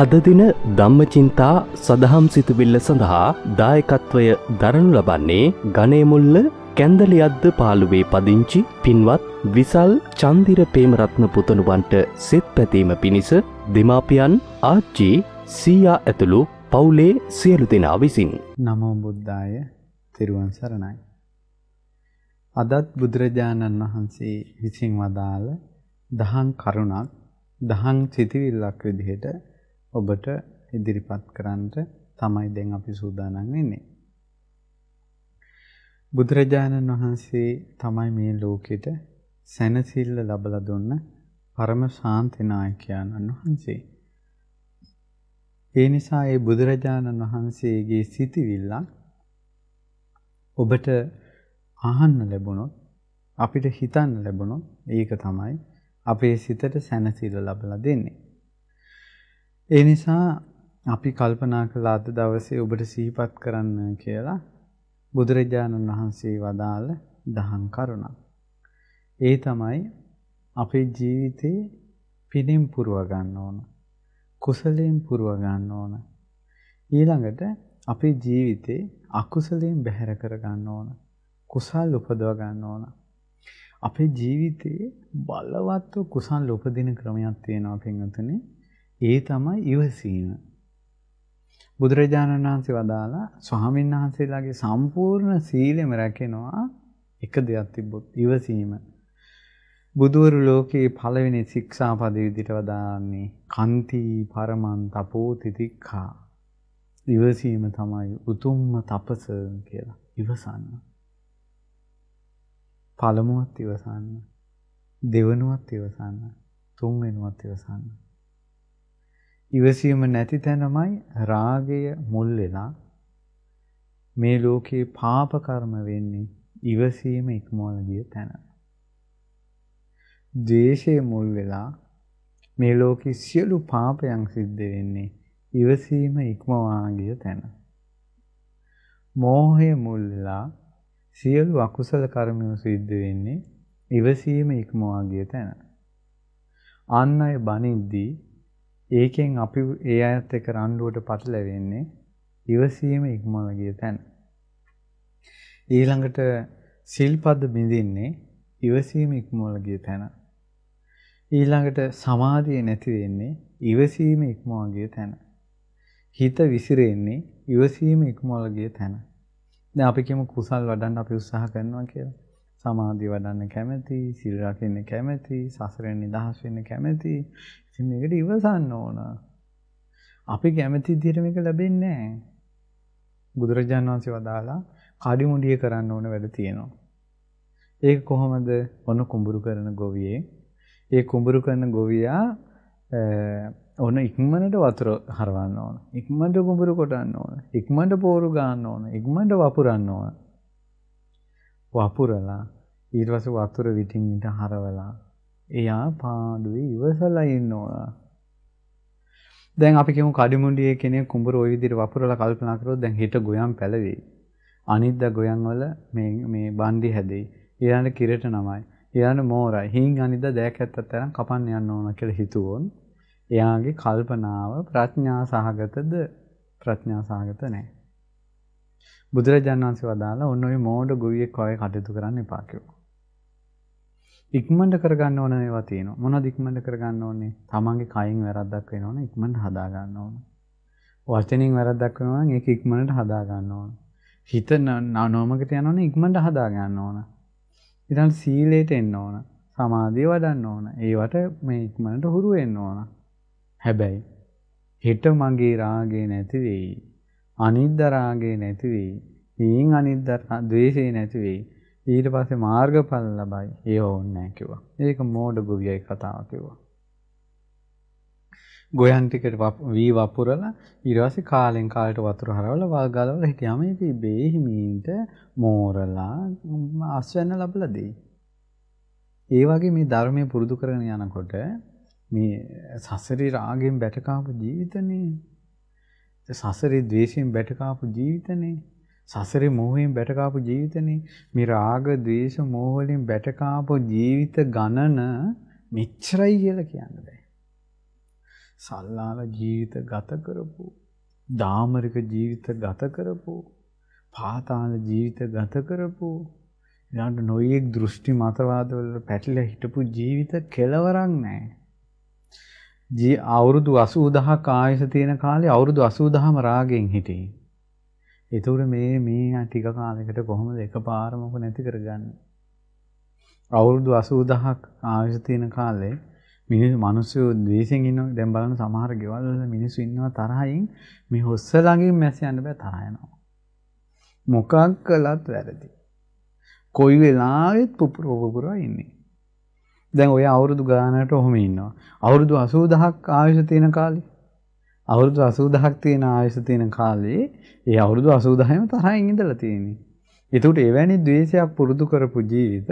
අද දින ධම්මචින්තා සදහම් සිතුවිල්ල සඳහා දායකත්වය දරනු ලබන්නේ ගණේමුල්ල කැන්දලියද්ද පාළුවේ පදිංචි පින්වත් විසල් චන්දිර ප්‍රේමරත්න පුතණුවන්ට සෙත් පැතීම පිණිස දෙමාපියන් ආච්චි සීයා ඇතුළු පවුලේ සියලු දෙනා විසින් නමෝ බුද්ධාය තෙරුවන් සරණයි අදත් බුදුරජාණන් වහන්සේ විසින් වදාළ දහම් කරුණක් දහම් සිතිවිල්ලක් විදිහට ඔබට ඉදිරිපත් කරන්නට තමයි දැන් අපි සූදානම් වෙන්නේ. බුදුරජාණන් වහන්සේ තමයි මේ ලෝකෙට සැනසෙල්ල ලබලා දුන්න පරම ශාන්ති නායකයාණන් වහන්සේ. ඒ නිසා ඒ බුදුරජාණන් වහන්සේගේ සිතිවිල්ල ඔබට අහන්න ලැබුණොත් අපිට හිතන්න ලැබුණොත් ඒක තමයි අපේ සිතට සැනසෙල්ල ලබලා දෙන්නේ. ඒ නිසා අපි කල්පනා කළ අද දවසේ ඔබට සිහිපත් කරන්න කියලා බුදුරජාණන් වහන්සේ වදාළ දහම් කරුණක්. ඒ තමයි අපේ ජීවිතේ පිනෙන් පුරව ගන්න ඕන. කුසලයෙන් පුරව ගන්න ඕන. ඊළඟට අපේ ජීවිතේ අකුසලයෙන් බැහැර කර ගන්න ඕන. කුසල් උපදව ගන්න ඕන. අපේ ජීවිතේ බලවත්ව කුසල් උපදින ක්‍රමයක් තියෙනවා පින්වතුනි. ඒ තමයි ඉවසීම. බුදුරජාණන් වහන්සේ වදාලා ස්වාමීන් වහන්සේලාගේ සම්පූර්ණ සීලෙම රැකෙනවා එක දෙයක් තිබ්බොත් ඉවසීම. බුදුවරු ලෝකේ පළවෙනි ශික්ෂාපද විදිහට වදාන්නේ කන්ති පරමන් තපෝ තිතික්ඛා. ඉවසීම තමයි උතුම්ම තපස කියලා. ඉවසන්න. පළමුවත් ඉවසන්න. දෙවනුවත් ඉවසන්න. තුන්වෙනුවත් ඉවසන්න. ඉවසීම නැති තැනමයි රාගය මුල් වෙලා මේ ලෝකේ පාප කර්ම වෙන්නේ ඉවසීම ඉක්මවන ගිය තැන. ද්වේෂය මුල් වෙලා මේ ලෝකේ සියලු පාපයන් සිද්ධ වෙන්නේ ඉවසීම ඉක්මවා ගිය තැන. මෝහය මුල් වෙලා සියලු අකුසල කර්මයන් සිද්ධ වෙන්නේ ඉවසීම ඉක්මවා ගිය තැන. අන් අය බනිද්දී ඒකෙන් අපි ඒ අයත් එක්ක රණ්ඩුවට පටලැවෙන්නේ ඉවසීම ඉක්මවල ගිය තැන. ඊළඟට සිල්පද බිඳින්නේ ඉවසීම ඉක්මවල ගිය තැන. ඊළඟට සමාධිය නැති වෙන්නේ ඉවසීම ඉක්මවල ගිය තැන. හිත විසිරෙන්නේ ඉවසීම ඉක්මවල ගිය තැන. දැන් අපි කියමු කුසල් වඩන්න අපි උත්සාහ කරනවා කියලා. සමාධිය වඩන්න කැමැති, සිල් රකින්න කැමැති, සසරෙන් නිදහස් වෙන්න කැමැති. ඉතින් මේකට ඉවසන්න ඕන. අපි කැමැති විදිහට මේක ලැබෙන්නේ නැහැ. බුදුරජාණන් වහන්සේ වදාලා කඩිමුඩිය කරන්න ඕන වැඩ තියෙනවා. ඒක කොහොමද? ඔන්න කුඹුරු කරන ගොවියෙක්. ඒ කුඹුරු කරන ගොවියා ඔන්න ඉක්මනට වතුර හරවන්න ඕන. ඉක්මනට කුඹුරු කොටන්න ඕන. ඉක්මනට පෝරු ගන්න ඕන. ඉක්මනට වපුරන්න ඕන. වපුරලා ඊට පස්සේ වතුර විටින් විට හරවලා එයා පාඩුවේ ඉවසලා ඉන්නවා. දැන් අපි කියමු කඩිමුඩියේ කෙනෙක් කුඹුර ওই විදිහට වපුරලා කල්පනා කරොත් දැන් හිට ගොයම් පැලවේ. අනිද්දා ගොයම් වල මේ මේ බන්දි හැදෙයි. ඊළඟ කිරට නමයි. ඊළඟ මෝරයි. හින් අනිද්දා දෑක් ඇත්තත් තරම් කපන්න යන්න ඕන කියලා හිතුවොත් එයාගේ කල්පනාව ප්‍රඥා සහගතද ප්‍රඥා සහගත නැහැ. බුදුරජාණන් වහන්සේ වදාලා ඔන්න ඔය මෝඩ ගොවියෙක් වගේ කටයුතු කරන්න එපා කිව්වා. ඉක්මනට කරගන්න ඕන ඒවා තියෙනවා. මොනවද ඉක්මනට කරගන්න ඕනේ? තමන්ගේ කයින් වැරද්දක් වෙනවනම් ඉක්මනට හදා ගන්න ඕන. වචනෙන් වැරද්දක් වෙනවනම් ඒක ඉක්මනට හදා ගන්න ඕන. හිත නනෝමකට යනවනම් ඉක්මනට හදා ගන්න ඕන. ඊට සීලයට එන්න ඕන. සමාධිය වඩන්න ඕන. ඒවට මේ ඉක්මනට හුරු වෙන්න ඕන. හැබැයි හිත මගේ රාගේ නැති වෙයි. අනිද්ද රාගේ නැති වෙයි. ඊයින් අනිද්ද ද්වේෂේ නැති වෙයි. ඊට පස්සේ මාර්ගඵල ලබයි. ඒ ඕන්නේ නැහැ කිව්වා. ඒක මෝඩ ගොවියයි කතාව කිව්වා. ගොයන් ටිකට වී වපුරලා ඊට පස්සේ කාලෙන් කාලට වතුර හරවලා වල් ගලවලා හිටියාම ඒක ඉබේ හිමීන්ට මෝරලා අස්වැන්න ලැබලා දෙයි. ඒ වගේ මේ ධර්මයේ පුරුදු කරගෙන යනකොට මේ සසරේ රාගයෙන් බැටකාපු ජීවිතනේ සසරේ ද්වේෂයෙන් බැටකාපු ජීවිතනේ. සසරේ මෝහයෙන් බැටකාපු ජීවිතනේ. මේ රාග, ද්වේෂ, මෝහ වලින් බැටකාපු ජීවිත ගණන මෙච්චරයි කියලා කියන්න බෑ. සල්ලාල ජීවිත ගත කරපු, දාමරික ජීවිත ගත කරපු, පාතාල ජීවිත ගත කරපු ඊළඟ නොයේක් දෘෂ්ටි මතවාදවල පැටලලා හිටපු ජීවිත කෙලවරක් නැහැ. ජී අවුරුදු 80000ක් ආයස තියෙන කාලේ අවුරුදු 80000ම රාගෙන් හිටියේ. ඒතර මේ මේ ටික කාලයකට කොහොමද එකපාරම ඔක නැති කරගන්නේ? අවුරුදු 80000ක් ආයස තියෙන කාලේ මිනිස් මිනිස්සු ද්වේෂයෙන් ඉන්නවා. දැන් බලන්න සමහර ගෙවල් වල මිනිස්සු ඉන්නවා තරහින් මේ හොස්ස ළඟින් මැස යන්න බෑ තරහ යනවා. මොකක් කළත් වැරදි. කොයි වෙලාවෙත් පුපුර පුපුරා ඉන්නේ. දැන් ඔය අවුරුදු ගානකට ඔහොම ඉන්නවා. අවුරුදු 80000ක් ආයුෂ තියෙන කාලේ. අවුරුදු 80000ක් තියෙන ආයුෂ තියෙන කාලේ ඒ අවුරුදු 80000ම තරහින් ඉඳලා තියෙන්නේ. ඒකට එවැනි द्वේෂයක් පුරුදු කරපු ජීවිත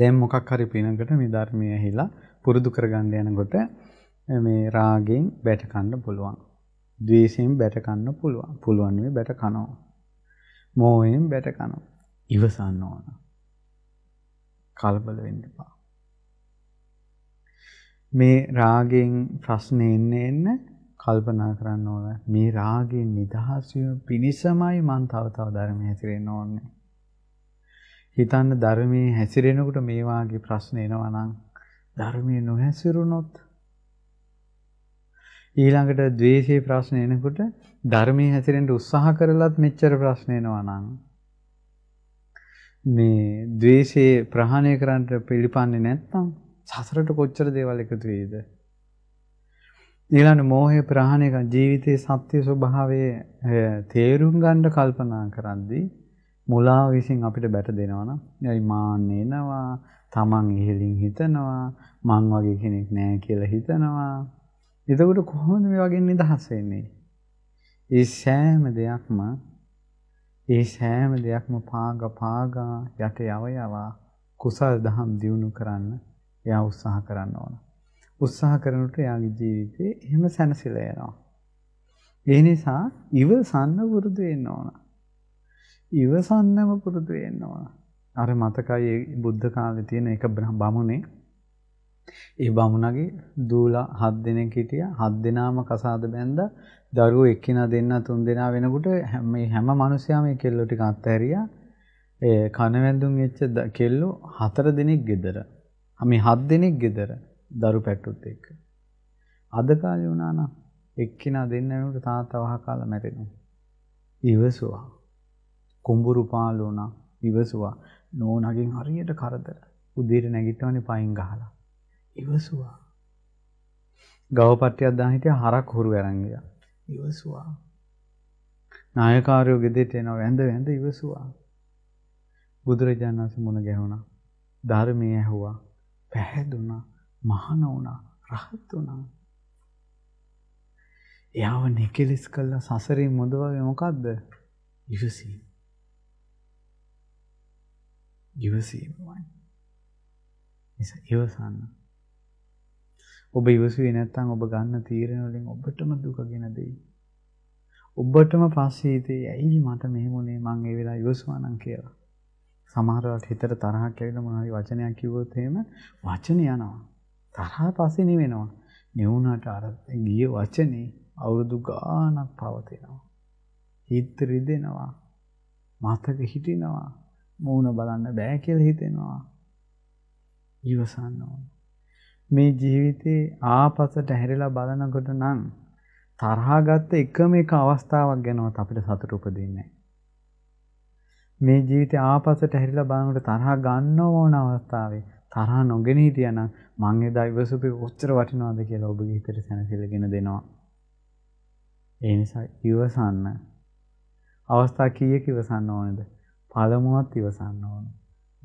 දැන් මොකක් හරි පිනකට මේ ධර්මය ඇහිලා පුරුදු කරගන්න යනකොට මේ රාගෙන් බැට කන්න පුළුවන්. ද්වේෂයෙන් බැට කන්න පුළුවන්. පුළුවන් මේ බැට කනවා. මෝහයෙන් බැට කනවා. ඉවසන්න ඕන. කලබල වෙන්න එපා. මේ රාගෙන් ප්‍රශ්නේ එන්නේ එන්නේ කල්පනා කරන්න ඕන. මේ රාගයෙන් නිදහස් වීම පිණිසමයි මම තව තව ධර්මයේ හැසිරෙන්න ඕනේ. හිතන්න ධර්මයේ හැසිරෙනකොට මේ වාගේ ප්‍රශ්න එනවා නම් ධර්මයේ නොහැසිරුණොත් ඊළඟට ද්වේෂයේ ප්‍රශ්න එනකොට ධර්මයේ හැසිරෙන්න උත්සාහ කරලත් මෙච්චර ප්‍රශ්න එනවා නම් මේ ද්වේෂයේ ප්‍රහාණය කරන්න පිළිපන්නේ නැත්නම් සසරට කොච්චර දේවල් එකතු වෙයිද? ඊළඟ මෝහය ප්‍රහාණය කරන ජීවිතයේ සත්‍ය ස්වභාවයේ තේරුම් ගන්න කල්පනා කරද්දී මුලා විසින් අපිට බැට දෙනවා නම් එයි මාන්න එනවා තමන් ඉහලින් හිතනවා මං වගේ කෙනෙක් නෑ කියලා හිතනවා එතකොට කොහොමද මේ වගේ නිදහස් වෙන්නේ ඒ සෑම දෙයක්ම ඒ සෑම දෙයක්ම පාග පාගා යට යව යවා කුසල් දහම් දියුණු කරන්න එයා උත්සාහ කරන්න ඕන. උත්සාහ කරනකොට එයාගේ ජීවිතේ එහෙම සැනසෙලා යනවා. ඒ නිසා ඉවසන්න පුරුදු වෙන්න ඕන. ඉවසන්නම පුරුදු වෙන්න ඕන. අර මතකයි බුද්ධ කාලේ තියෙන එක බමුණේ ඒ බමුණගේ දූලා හත් දෙනෙක් හිටියා. හත් දෙනාම කසාද බැන්දා. දරුවෝ එක්කිනා දෙන්නා තුන් දෙනා වෙනකොට මේ හැම මිනිසයාම ඒ කෙල්ලෝ ටික අත්හැරියා. ඒ කනවැන්දුන් එච්ච කෙල්ලෝ හතර දෙනෙක් ගෙදර. මේ හත් දෙනෙක් ගෙදර දරු පැට්ටුත් එක්ක. අද කාලේ වුණා නම් එක්කිනා දෙන්නනුට තාත්තා වහකාලා මැරෙනවා. ඉවසුවා. කුඹුරු පාළු වුණා. ඉවසුවා. නෝනාගෙන් හරියට කරදර. උදේට නැගිටවනේ පයින් ගහලා. ඉවසුවා. ගවපට්ටියක් දාන හිටියා හරක් හුරු අරන් ගියා. ඉවසුවා. නායකාරයෝ ගෙදෙට එනවා වැඳ වැඳ ඉවසුවා. බුදුරජාණන් වහන්සේ මුණ ගැහුණා. ධර්මයේ ඇහුවා. පැහැදුනා, මහාන වුණා, රහත් වුණා. එයාව නිකලස් කළා සසරින් මුදවාවේ මොකද්ද? ඉවසීම. ඉවසීමයි. නිසා ඉවසන්න. ඔබ ඉවසුවේ නැත්නම් ඔබ ගන්න තීරණ වලින් ඔබටම දුක ගෙන දෙයි. ඔබටම පස්සේ හිතේ ඇයි මට මෙහෙම වුනේ මං ඒ වෙලාව ඉවසුවා නම් කියලා. සමහරවිට හිතට තරහක් ඇවිල්ලා මොනවාරි වචනයක් කිව්වොත් එහෙම වචන යනවා. තරහා පස්සේ නෙවෙනවා. නෙවුනට අර ගිය වචනේ අවුරුදු ගාණක් පවතිනවා. හිත රිදෙනවා. මතක හිටිනවා. මූණ බලන්න බෑ කියලා හිතෙනවා. ඉවසන්න ඕන. මේ ජීවිතේ ආපසට හැරිලා බලනකොට නම් තරහා ගත්ත එකම එක අවස්ථාවක් ගැනවත් අපිට සතුට උපදින්නේ නැහැ. මේ ජීවිතේ ආපස්සට හැරිලා බලනකොට තරහ ගන්න ඕන අවස්ථාවේ තරහ නොගෙන හිටියානම් මං එදා ඉවසුපේ කොච්චර වටිනවද කියලා ඔබගේ හිතට සැනසෙලගෙන දෙනවා. ඒ නිසා ඉවසන්න. අවස්ථා කීයක ඉවසන්න ඕනද? පළමුවත් ඉවසන්න ඕන.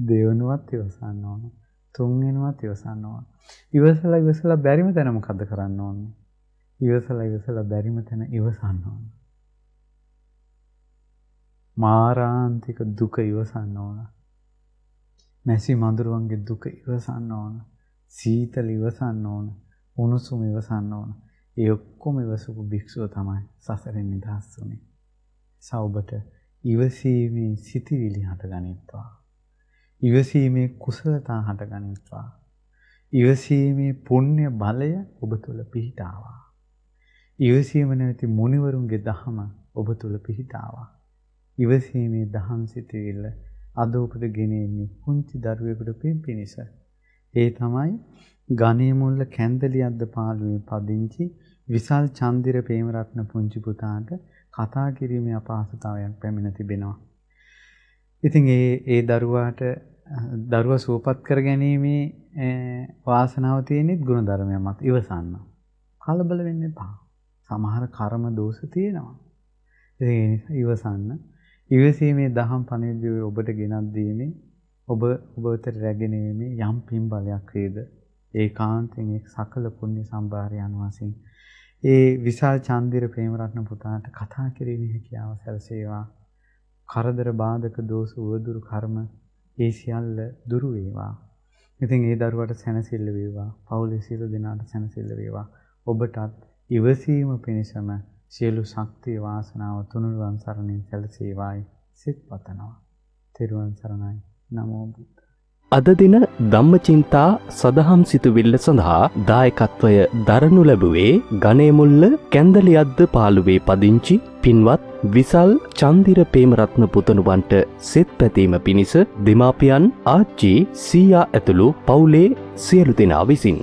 දෙවනුවත් ඉවසන්න ඕන. තුන්වෙනුවත් ඉවසන්න ඕන. ඉවසලා ඉවසලා බැරිම තැන මොකද්ද කරන්න ඕනේ? ඉවසලා ඉවසලා බැරිම තැන ඉවසන්න ඕනේ. මාරාන්තික දුක ඉවසන්න ඕන. මැසි මඳුරුවන්ගේ දුක ඉවසන්න ඕන. සීතල ඉවසන්න ඕන. උණුසුම ඉවසන්න ඕන. ඒ ඔක්කොම ඉවසපු භික්ෂුව තමයි සසරෙන් නිදහස් වුනේ. සවබට ඉවසීමේ සිතිවිලි හටගනිත්වා. ඉවසීමේ කුසලතා හටගනිත්වා. ඉවසීමේ පුණ්‍ය බලය ඔබ තුල පිහිටාවා. ඉවසීම නැති මුනිවරුන්ගේ දහම ඔබ තුල පිහිටාවා. ඉවසීමේ දහම් සිතුවිල්ල අද උපත ගෙනෙන්නේ කුංචි දරුවෙකුට පින් පිණිස. ඒ තමයි ගණේ මුල්ල කැන්දලියද්ද පාළුවේ පදිංචි විසල් චන්දිර ප්‍රේමරත්න පුංචි පුතාට කතා කිරීමේ අපහසුතාවයක් පැමිණ තිබෙනවා. ඉතින් ඒ ඒ දරුවාට දරුවා සුවපත් කර ගැනීමේ වාසනාව තියෙනෙත් ගුණධර්මයක් මත ඉවසන්න. කලබල වෙන්න එපා. සමහර කර්ම දෝෂ තියෙනවා. ඒ නිසා ඉවසන්න. ඉවසීමේ දහම් පණිවිඩය ඔබට ගෙනත් දීමේ ඔබ ඔබ වෙත රැගෙනීමේ යම් පින් බලයක් වේද ඒකාන්තයෙන් එක් සකල පුණ්‍ය සම්භාරය අනුවසින් ඒ විශාල චන්දිර ප්‍රේමරත්න පුතාට කතා කිරීමේ හැකියාව සැලසේවා කරදර බාධක දෝෂ වදුරු කර්ම ඒ සියල්ල දුරු වේවා ඉතින් ඒ දරුවට සැනසෙල්ල වේවා පවුලේ සියලු දෙනාට සැනසෙල්ල වේවා ඔබටත් ඉවසීම පිණිසම සියලු ශක්තිය වාසනාව තුනුරුවන් සරණින් සැලසේවායි සිත් පතනවා. තෙරුවන් සරණයි. නමෝ බුද්ධ. අද දින ධම්මචින්තා සදහම් සිතුවිල්ල සඳහා දායකත්වය දරනු ලැබුවේ ගනේමුල්ල කැන්දලියද්ද පාළුවේ පදිංචි පින්වත් විසල් චන්දිර ප්‍රේමරත්න පුතණුවන්ට සෙත් පැතීම පිණිස දෙමාපියන් ආච්චි සීයා ඇතුළු පවුලේ සියලු දෙනා විසින්